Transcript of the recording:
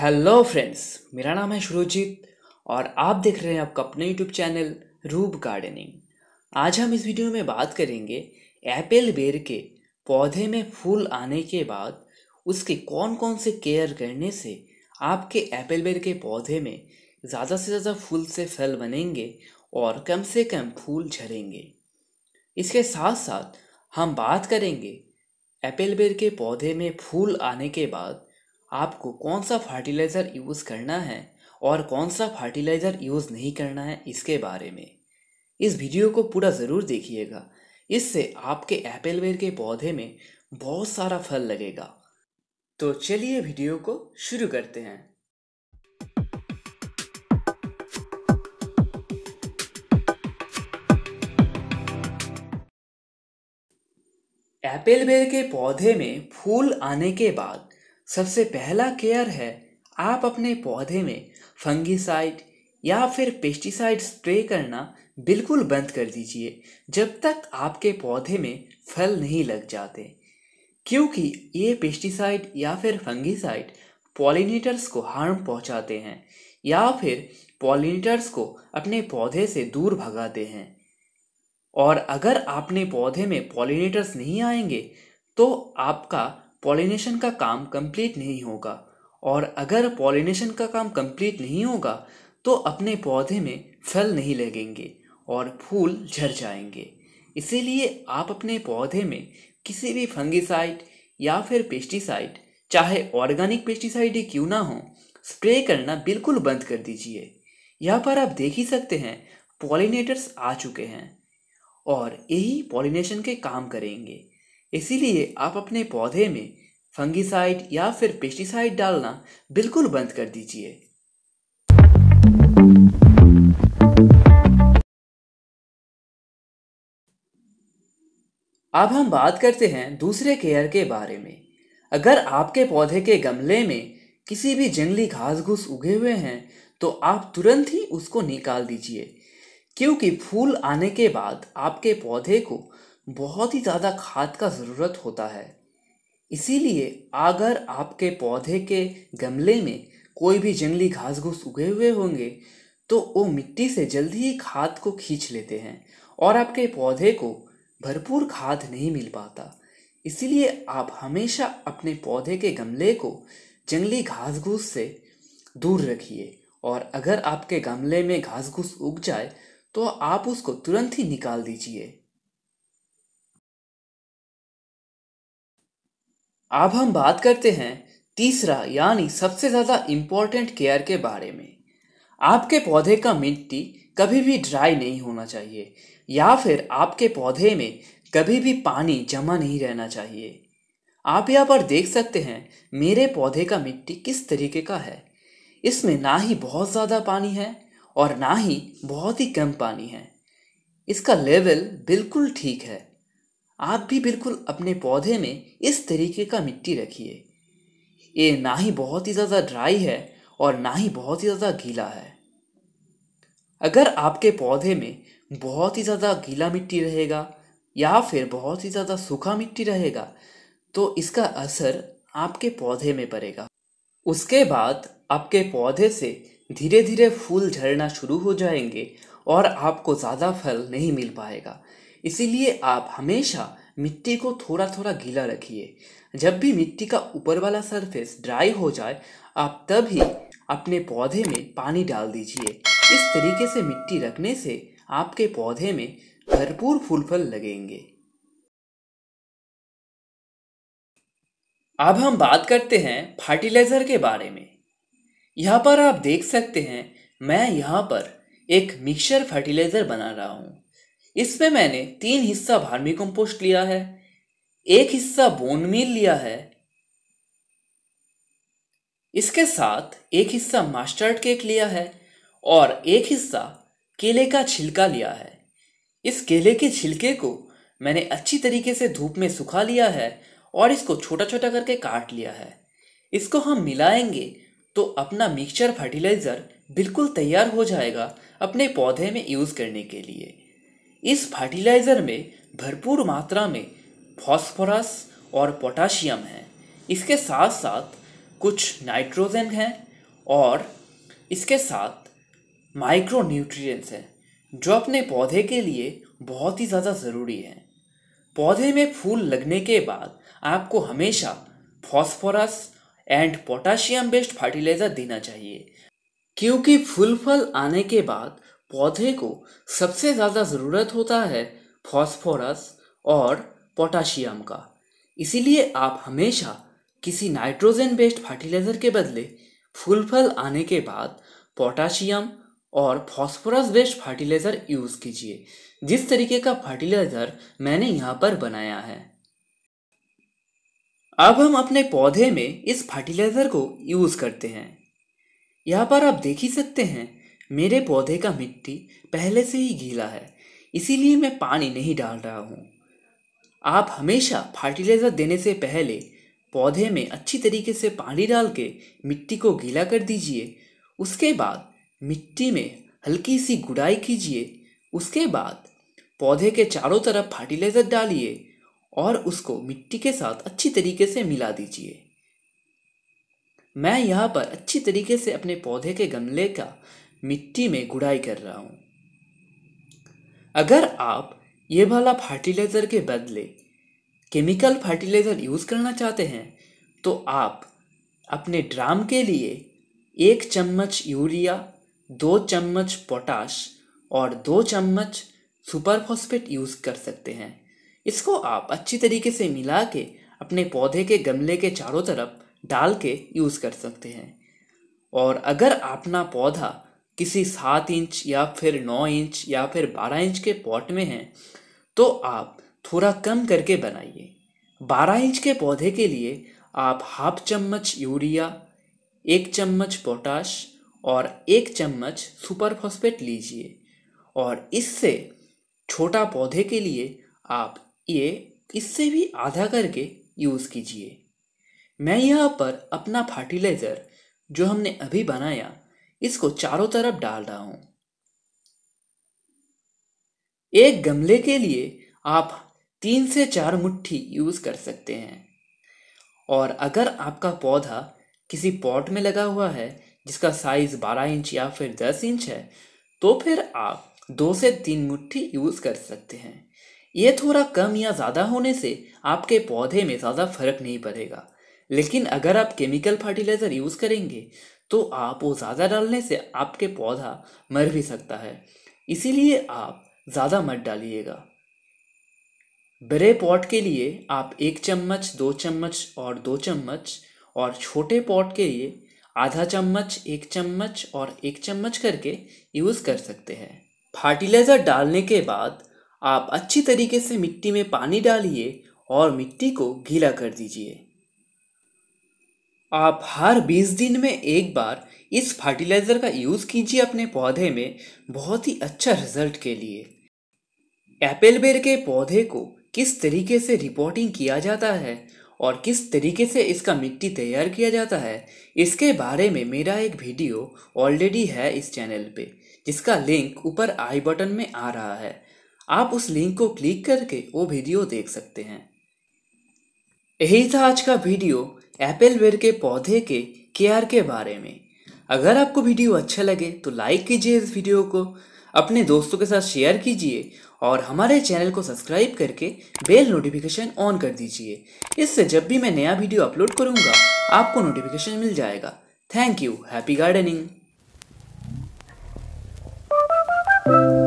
hello friends मेरा नाम है शुरूजीत और आप देख रहे हैं आपका अपने यूट्यूब चैनल रूप गार्डनिंग आज हम इस वीडियो में बात करेंगे एप्पल बेर के पौधे में फूल आने के बाद उसके कौन कौन से केयर करने से आपके एप्पल बेर के पौधे में ज़्यादा से ज़्यादा फूल से फल बनेंगे और कम से कम फूल झड़ेंगे इसके साथ साथ हम बात करेंगे एप्पल बेर के पौधे में फूल आने के बाद आपको कौन सा फर्टिलाइज़र यूज़ करना है और कौन सा फर्टिलाइज़र यूज़ नहीं करना है इसके बारे में इस वीडियो को पूरा ज़रूर देखिएगा इससे आपके एप्पलवेयर के पौधे में बहुत सारा फल लगेगा तो चलिए वीडियो को शुरू करते हैं एपलवेयर के पौधे में फूल आने के बाद सबसे पहला केयर है आप अपने पौधे में फंगीसाइड या फिर पेस्टिसाइड स्प्रे करना बिल्कुल बंद कर दीजिए जब तक आपके पौधे में फल नहीं लग जाते क्योंकि ये पेस्टिसाइड या फिर फंगीसाइड पॉलिनेटर्स को हार्म पहुंचाते हैं या फिर पॉलिनेटर्स को अपने पौधे से दूर भगाते हैं और अगर आपने पौधे में पॉलिनेटर्स नहीं आएंगे तो आपका पॉलिनेशन का काम कंप्लीट नहीं होगा और अगर पॉलिनेशन का काम कंप्लीट नहीं होगा तो अपने पौधे में फल नहीं लगेंगे और फूल झर जाएंगे इसीलिए आप अपने पौधे में किसी भी फंगिसाइड या फिर पेस्टिसाइड चाहे ऑर्गेनिक पेस्टिसाइड ही क्यों ना हो स्प्रे करना बिल्कुल बंद कर दीजिए यहाँ पर आप देख ही सकते हैं पॉलिनेटर्स आ चुके हैं और यही पॉलिनेशन के काम करेंगे इसीलिए आप अपने पौधे में फंगिसाइड या फिर पेस्टिसाइड डालना बिल्कुल बंद कर दीजिए अब हम बात करते हैं दूसरे केयर के बारे में अगर आपके पौधे के गमले में किसी भी जंगली घास घूस उगे हुए हैं तो आप तुरंत ही उसको निकाल दीजिए क्योंकि फूल आने के बाद आपके पौधे को बहुत ही ज़्यादा खाद का ज़रूरत होता है इसीलिए अगर आपके पौधे के गमले में कोई भी जंगली घास घूस उगे हुए होंगे तो वो मिट्टी से जल्दी ही खाद को खींच लेते हैं और आपके पौधे को भरपूर खाद नहीं मिल पाता इसीलिए आप हमेशा अपने पौधे के गमले को जंगली घास घूस से दूर रखिए और अगर आपके गमले में घास घूस उग जाए तो आप उसको तुरंत ही निकाल दीजिए अब हम बात करते हैं तीसरा यानी सबसे ज़्यादा इम्पोर्टेंट केयर के बारे में आपके पौधे का मिट्टी कभी भी ड्राई नहीं होना चाहिए या फिर आपके पौधे में कभी भी पानी जमा नहीं रहना चाहिए आप यहाँ पर देख सकते हैं मेरे पौधे का मिट्टी किस तरीके का है इसमें ना ही बहुत ज़्यादा पानी है और ना ही बहुत ही कम पानी है इसका लेवल बिल्कुल ठीक है आप भी बिल्कुल अपने पौधे में इस तरीके का मिट्टी रखिए ये ना ही बहुत ही ज़्यादा ड्राई है और ना ही बहुत ही ज़्यादा गीला है अगर आपके पौधे में बहुत ही ज़्यादा गीला मिट्टी रहेगा या फिर बहुत ही ज़्यादा सूखा मिट्टी रहेगा तो इसका असर आपके पौधे में पड़ेगा उसके बाद आपके पौधे से धीरे धीरे फूल झड़ना शुरू हो जाएंगे और आपको ज़्यादा फल नहीं मिल पाएगा इसीलिए आप हमेशा मिट्टी को थोड़ा थोड़ा गीला रखिए जब भी मिट्टी का ऊपर वाला सरफेस ड्राई हो जाए आप तभी अपने पौधे में पानी डाल दीजिए इस तरीके से मिट्टी रखने से आपके पौधे में भरपूर फूल फल लगेंगे अब हम बात करते हैं फर्टिलाइजर के बारे में यहाँ पर आप देख सकते हैं मैं यहाँ पर एक मिक्सचर फर्टिलाइजर बना रहा हूँ इसमें मैंने तीन हिस्सा भार्मी कंपोस्ट लिया है एक हिस्सा बोन मील लिया है इसके साथ एक हिस्सा मास्टर्ड केक लिया है और एक हिस्सा केले का छिलका लिया है इस केले के छिलके को मैंने अच्छी तरीके से धूप में सुखा लिया है और इसको छोटा छोटा करके काट लिया है इसको हम मिलाएंगे तो अपना मिक्सचर फर्टिलाइज़र बिल्कुल तैयार हो जाएगा अपने पौधे में यूज़ करने के लिए इस फर्टिलाइज़र में भरपूर मात्रा में फॉस्फोरस और पोटाशियम है इसके साथ साथ कुछ नाइट्रोजन है और इसके साथ माइक्रो न्यूट्रिएंट्स हैं जो अपने पौधे के लिए बहुत ही ज़्यादा ज़रूरी है पौधे में फूल लगने के बाद आपको हमेशा phosphorus and potassium based fertiliser देना चाहिए क्योंकि फूल फल आने के बाद पौधे को सबसे ज़्यादा ज़रूरत होता है फॉस्फोरस और पोटाशियम का इसीलिए आप हमेशा किसी नाइट्रोजन बेस्ड फर्टिलाइज़र के बदले फूल फल आने के बाद पोटाशियम और फॉस्फोरस बेस्ड फर्टिलाइज़र यूज़ कीजिए जिस तरीके का फर्टिलाइज़र मैंने यहाँ पर बनाया है अब हम अपने पौधे में इस फर्टिलाइज़र को यूज़ करते हैं यहाँ पर आप देख ही सकते हैं मेरे पौधे का मिट्टी पहले से ही गीला है इसीलिए मैं पानी नहीं डाल रहा हूँ आप हमेशा फर्टिलाइज़र देने से पहले पौधे में अच्छी तरीके से पानी डाल के मिट्टी को गीला कर दीजिए उसके बाद मिट्टी में हल्की सी गुड़ाई कीजिए उसके बाद पौधे के चारों तरफ फर्टिलाइज़र डालिए और उसको मिट्टी के साथ अच्छी तरीके से मिला दीजिए मैं यहाँ पर अच्छी तरीके से अपने पौधे के गमले का मिट्टी में गुड़ाई कर रहा हूं अगर आप ये वाला फर्टिलाइज़र के बदले केमिकल फर्टिलाइज़र यूज़ करना चाहते हैं तो आप अपने ड्राम के लिए एक चम्मच यूरिया दो चम्मच पोटाश और दो चम्मच सुपर फॉस्फेट यूज़ कर सकते हैं इसको आप अच्छी तरीके से मिला के अपने पौधे के गमले के चारों तरफ डाल के यूज़ कर सकते हैं और अगर अपना पौधा किसी सात इंच या फिर नौ इंच या फिर बारह इंच के पॉट में हैं तो आप थोड़ा कम करके बनाइए बारह इंच के पौधे के लिए आप हाफ चम्मच यूरिया एक चम्मच पोटाश और एक चम्मच सुपर फॉस्फेट लीजिए और इससे छोटा पौधे के लिए आप ये इससे भी आधा करके यूज़ कीजिए मैं यहाँ पर अपना फर्टिलाइज़र जो हमने अभी बनाया इसको चारों तरफ डाल रहा हूं एक गमले के लिए आप तीन से चार मुट्ठी यूज कर सकते हैं और अगर आपका पौधा किसी पॉट में लगा हुआ है जिसका साइज 12 इंच या फिर 10 इंच है तो फिर आप दो से तीन मुट्ठी यूज कर सकते हैं ये थोड़ा कम या ज़्यादा होने से आपके पौधे में ज़्यादा फर्क नहीं पड़ेगा लेकिन अगर आप केमिकल फर्टिलाइज़र यूज़ करेंगे तो आप वो ज़्यादा डालने से आपके पौधा मर भी सकता है इसीलिए आप ज़्यादा मत डालिएगा बड़े पॉट के लिए आप एक चम्मच दो चम्मच और दो चम्मच और छोटे पॉट के लिए आधा चम्मच एक चम्मच और एक चम्मच करके यूज़ कर सकते हैं फर्टिलाइज़र डालने के बाद आप अच्छी तरीके से मिट्टी में पानी डालिए और मिट्टी को गीला कर दीजिए आप हर 20 दिन में एक बार इस फर्टिलाइज़र का यूज़ कीजिए अपने पौधे में बहुत ही अच्छा रिजल्ट के लिए एप्पल बेर के पौधे को किस तरीके से रिपोर्टिंग किया जाता है और किस तरीके से इसका मिट्टी तैयार किया जाता है इसके बारे में मेरा एक वीडियो ऑलरेडी है इस चैनल पे जिसका लिंक ऊपर आई बटन में आ रहा है आप उस लिंक को क्लिक करके वो वीडियो देख सकते हैं यही था आज का वीडियो एप्पल वेयर के पौधे के केयर के बारे में अगर आपको वीडियो अच्छा लगे तो लाइक कीजिए इस वीडियो को अपने दोस्तों के साथ शेयर कीजिए और हमारे चैनल को सब्सक्राइब करके बेल नोटिफिकेशन ऑन कर दीजिए इससे जब भी मैं नया वीडियो अपलोड करूँगा आपको नोटिफिकेशन मिल जाएगा थैंक यू हैप्पी गार्डनिंग